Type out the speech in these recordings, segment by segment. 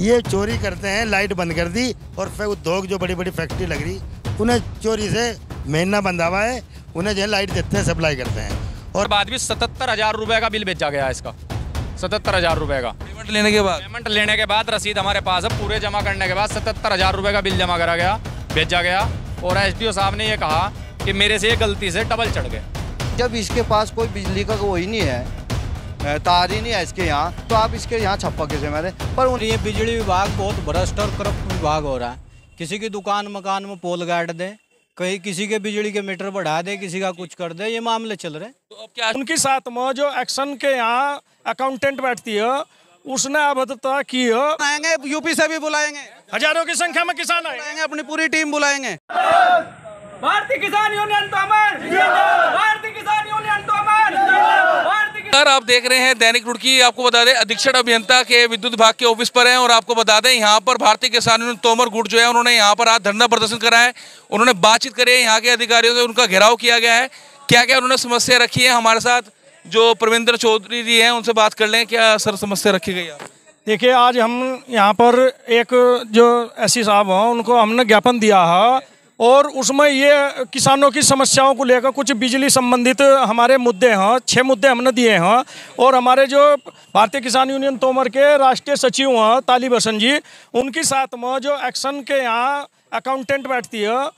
ये चोरी करते हैं लाइट बंद कर दी और फिर उद्योग जो बड़ी बड़ी फैक्ट्री लग रही उन्हें चोरी से महीना बंधा हुआ है उन्हें जो है लाइट देते हैं सप्लाई करते हैं और बाद भी सतहत्तर हज़ार रुपये का बिल बेचा गया इसका सतहत्तर हज़ार रुपये का पेमेंट लेने के बाद पेमेंट लेने के बाद रसीद हमारे पास है पूरे जमा करने के बाद सतहत्तर हज़ार रुपये का बिल जमा करा गया भेजा गया और एसडीओ साहब ने ये कहा कि मेरे से गलती से डबल चढ़ गए जब इसके पास कोई बिजली का वो ही नहीं है तार ही नहीं है इसके यहाँ तो आप इसके यहाँ छप्पा कैसे मारे पर ये बिजली विभाग बहुत भ्रष्ट और करप्ट विभाग हो रहा है किसी की दुकान मकान में पोल गाड़ दे कहीं किसी के बिजली के मीटर बढ़ा दे किसी का कुछ कर दे ये मामले चल रहे तो अब क्या उनके साथ में जो एक्शन के यहाँ अकाउंटेंट बैठती है उसने अभद्रता की है आएंगे यूपी से भी बुलाएंगे हजारों की संख्या में किसान आएंगे अपनी पूरी टीम बुलाएंगे भारतीय किसान यूनियन तो नमस्कार आप देख रहे हैं दैनिक रुड़की आपको बता दें अधीक्षण अभियंता के विद्युत विभाग के ऑफिस पर हैं और आपको बता दें यहाँ पर भारतीय किसान यूनियन तोमर गुट जो है उन्होंने यहाँ पर आज धरना प्रदर्शन करा है उन्होंने बातचीत करी है यहाँ के अधिकारियों से उनका घेराव किया गया है क्या क्या उन्होंने समस्या रखी है हमारे साथ जो प्रवेंद्र चौधरी जी हैं उनसे बात कर लें क्या सर समस्या रखी गई आप देखिए आज हम यहाँ पर एक जो एस साहब हैं उनको हमने ज्ञापन दिया है और उसमें ये किसानों की समस्याओं को लेकर कुछ बिजली संबंधित हमारे मुद्दे हैं छः मुद्दे हमने दिए हैं और हमारे जो भारतीय किसान यूनियन तोमर के राष्ट्रीय सचिव हैं तालिब हसन जी उनके साथ में जो एक्शन के यहाँ अकाउंटेंट बैठती है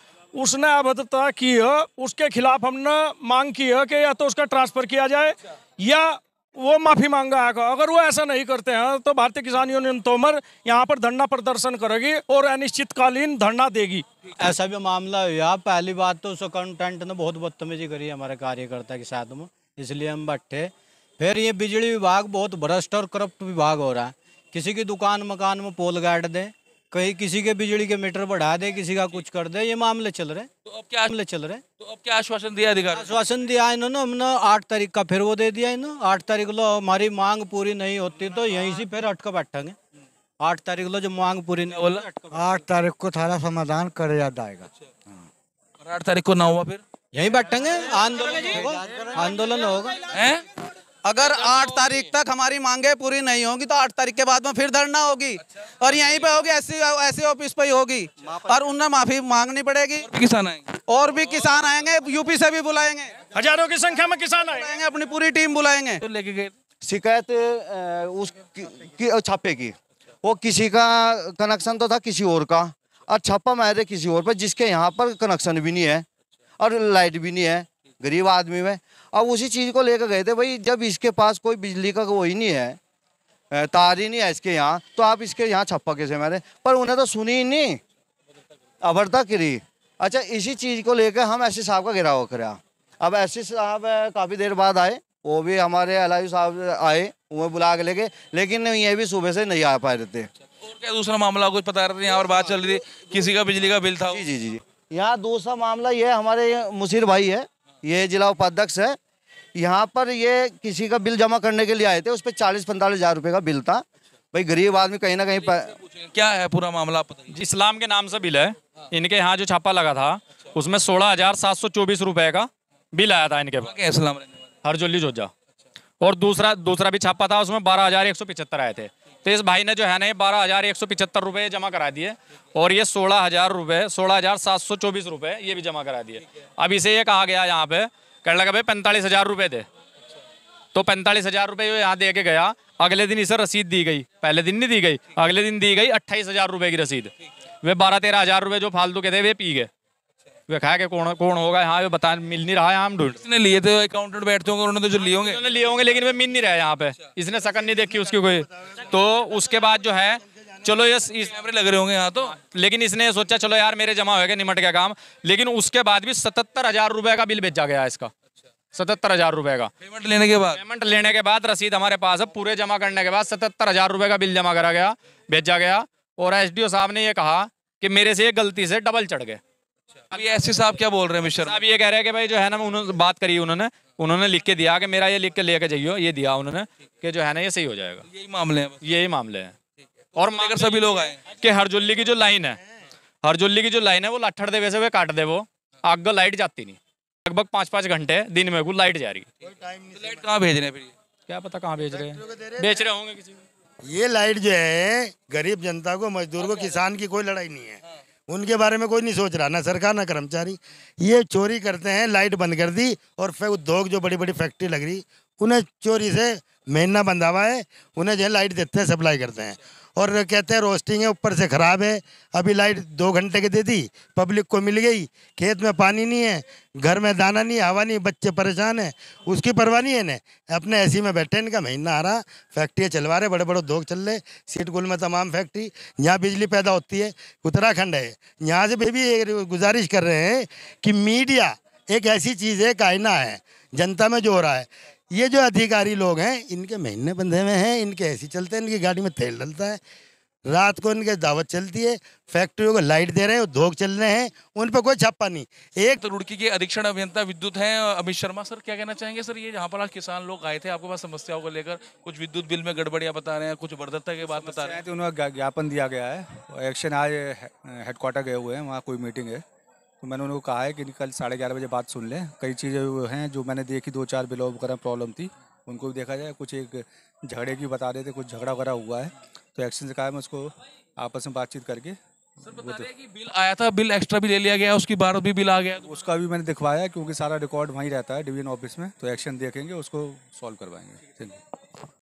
उसने अभद्रता की है उसके खिलाफ हमने मांग की है कि या तो उसका ट्रांसफ़र किया जाए या वो माफ़ी मांगा आएगा अगर वो ऐसा नहीं करते हैं तो भारतीय किसान यूनियन तोमर यहाँ पर धरना प्रदर्शन करेगी और अनिश्चितकालीन धरना देगी ऐसा भी मामला हुआ पहली बात तो सुकंटेंट ने बहुत बदतमीजी करी हमारे कार्यकर्ता के साथ में इसलिए हम बैठे फिर ये बिजली विभाग बहुत भ्रष्ट और करप्ट विभाग हो रहा है किसी की दुकान मकान में पोल गाड़ दे कहीं किसी के बिजली के मीटर बढ़ा दे किसी का कुछ कर दे ये मामले चल रहे तो अब क्या मामले चल रहे तो अब क्या आश्वासन दिया अधिकार आश्वासन दिया इन्होंने हमने आठ तारीख का फिर वो दे दिया इन्होंने आठ तारीख लो हमारी मांग पूरी नहीं होती तो यहीं से फिर अटका बैठेंगे आठ तारीख लो जो मांग पूरी नहीं बोला आठ तारीख को थारा समाधान कर जाएगा अच्छा। आठ तारीख को ना हुआ फिर यही बैठेंगे आंदोलन होगा आंदोलन होगा अगर आठ तारीख तक हमारी मांगे पूरी नहीं होगी तो आठ तारीख के बाद में फिर धरना होगी अच्छा। और अच्छा, यहीं पे अच्छा। होगी ऐसी ऐसी ऑफिस पे होगी और उन्हें माफी मांगनी पड़ेगी किसान आएंगे और भी किसान आएंगे यूपी से भी बुलाएंगे हजारों की संख्या में किसान आएंगे अपनी पूरी टीम बुलाएंगे तो लेके गए शिकायत उस छापे की वो किसी का कनेक्शन तो था किसी और का और छापा मारे किसी और पर जिसके यहाँ पर कनेक्शन भी नहीं है और लाइट भी नहीं है गरीब आदमी में अब उसी चीज़ को लेकर गए थे भाई जब इसके पास कोई बिजली का कोई नहीं है तार ही नहीं है इसके यहाँ तो आप इसके यहाँ छप्पा कैसे मारे पर उन्हें तो सुनी ही नहीं अभरता किरी अच्छा इसी चीज़ को लेकर हम एस साहब का घेराव कराया अब एस साहब काफ़ी देर बाद आए वो भी हमारे एल साहब आए वह बुला के लेके लेकिन ये भी सुबह से नहीं आ पा रहे थे क्या दूसरा मामला कुछ बता रहे थे यहाँ और बात चल रही थी किसी का बिजली का बिल था जी जी जी यहाँ दूसरा मामला ये हमारे मुशीर भाई है ये जिला उपाध्यक्ष है यहाँ पर ये किसी का बिल जमा करने के लिए आए थे उस पर चालीस पैंतालीस हज़ार रुपये का बिल था भाई गरीब आदमी कहीं ना कहीं तो पर... क्या है पूरा मामला इस्लाम के नाम से बिल है इनके यहाँ जो छापा लगा था उसमें सोलह हज़ार सात सौ चौबीस रुपये का बिल आया था इनके पास इस्लाम हरजोली जोजा और दूसरा दूसरा भी छापा था उसमें बारह हज़ार एक सौ पिछहत्तर आए थे तो इस भाई ने जो है ना ये बारह हज़ार एक सौ पिछहत्तर रुपये जमा करा दिए और ये सोलह हज़ार रुपये सोलह हज़ार सात सौ चौबीस रुपये ये भी जमा करा दिए अब इसे ये कहा गया यहाँ पे कहने लगा भाई पैंतालीस हज़ार रुपये दे तो पैंतालीस हज़ार रुपये जो यहाँ दे के गया अगले दिन इसे रसीद दी गई पहले दिन नहीं दी गई अगले दिन दी गई अट्ठाईस हज़ार रुपये की रसीद वे बारह तेरह हज़ार रुपये जो फालतू के थे वे पी गए वे खाया के कौन कौन होगा यहाँ पे बता मिल नहीं रहा है हम ढूंढ इसने लिए थे अकाउंटेंट बैठते होंगे उन्होंने तो जो लिए होंगे लिए होंगे लेकिन वे मिल नहीं रहा है यहाँ पे इसने सकन नहीं देखी उसकी कोई तो उसके बाद जो है चलो यस इस कैमरे लग रहे होंगे यहाँ तो लेकिन इसने सोचा चलो यार मेरे जमा हो गया निमट गया काम लेकिन उसके बाद भी सतहत्तर हजार रुपए का बिल भेजा गया इसका सतहत्तर हजार रुपये का पेमेंट लेने के बाद पेमेंट लेने के बाद रसीद हमारे पास है पूरे जमा करने के बाद सतहत्तर हजार रुपये का बिल जमा करा गया भेजा गया और ओ साहब ने ये कहा कि मेरे से एक गलती से डबल चढ़ गए अभी अच्छा, एस साहब क्या बोल रहे हैं मिश्र अब ये कह रहे हैं कि भाई जो है ना उन्होंने बात करी उन्होंने उन्होंने लिख के दिया कि मेरा ये लिख के लेके जाइयो ये दिया उन्होंने कि जो है ना ये सही हो जाएगा यही मामले हैं यही मामले हैं और मगर सभी लोग आए कि हरजुल्ली की जो लाइन है हरजुल्ली की जो लाइन है वो लठड़ दे वैसे वे काट दे वो आग लाइट जाती नहीं लगभग पाँच पाँच घंटे दिन में कुछ लाइट जा रही है लाइट कहाँ भेज रहे हैं क्या पता कहाँ भेज रहे हैं बेच रहे होंगे किसी ये लाइट जो है गरीब जनता को मजदूर को किसान की कोई लड़ाई नहीं है उनके बारे में कोई नहीं सोच रहा ना सरकार ना कर्मचारी ये चोरी करते हैं लाइट बंद कर दी और फिर उद्योग जो बड़ी बड़ी फैक्ट्री लग रही उन्हें चोरी से महीना बंधा हुआ है उन्हें जो है लाइट देते हैं सप्लाई करते हैं और कहते हैं रोस्टिंग है ऊपर से ख़राब है अभी लाइट दो घंटे की दे दी पब्लिक को मिल गई खेत में पानी नहीं है घर में दाना नहीं हवा नहीं बच्चे परेशान हैं उसकी परवाह नहीं है ना अपने ऐसी में बैठे इनका महीना आ रहा फैक्ट्रियाँ चलवा रहे बड़े बड़े उद्योग चल रहे सीट गुल में तमाम फैक्ट्री यहाँ बिजली पैदा होती है उत्तराखंड है यहाँ से भी गुजारिश कर रहे हैं कि मीडिया एक ऐसी चीज़ है कायना है जनता में जो हो रहा है ये जो अधिकारी लोग हैं इनके महीने बंधे में हैं इनके ऐसी चलते हैं इनकी गाड़ी में तेल डलता है रात को इनके दावत चलती है फैक्ट्रियों को लाइट दे रहे हैं उद्योग चल रहे हैं उन पर कोई छापा नहीं एक तो रुड़की के अधीक्षण अभियंता विद्युत हैं अमित शर्मा सर क्या कहना चाहेंगे सर ये जहाँ पर आज किसान लोग आए थे आपके पास समस्याओं को लेकर कुछ विद्युत बिल में गड़बड़ियाँ बता रहे हैं कुछ वर्धता के बाद बता रहे हैं तो उन्हें ज्ञापन दिया गया है एक्शन आज हेडक्वार्टर गए हुए हैं वहाँ कोई मीटिंग है तो मैंने उनको कहा है कि कल साढ़े ग्यारह बजे बात सुन लें कई चीज़ें हैं जो मैंने देखी दो चार बिलो वगैरह प्रॉब्लम थी उनको भी देखा जाए कुछ एक झगड़े की बता रहे थे कुछ झगड़ा वगैरह हुआ है तो एक्शन से कहा है मैं उसको आपस में बातचीत करके सर बता रहे कि बिल आया था बिल एक्स्ट्रा भी ले लिया गया उसकी बार भी बिल आ गया तो उसका भी मैंने दिखवाया क्योंकि सारा रिकॉर्ड वहीं रहता है डिवीजन ऑफिस में तो एक्शन देखेंगे उसको सॉल्व करवाएंगे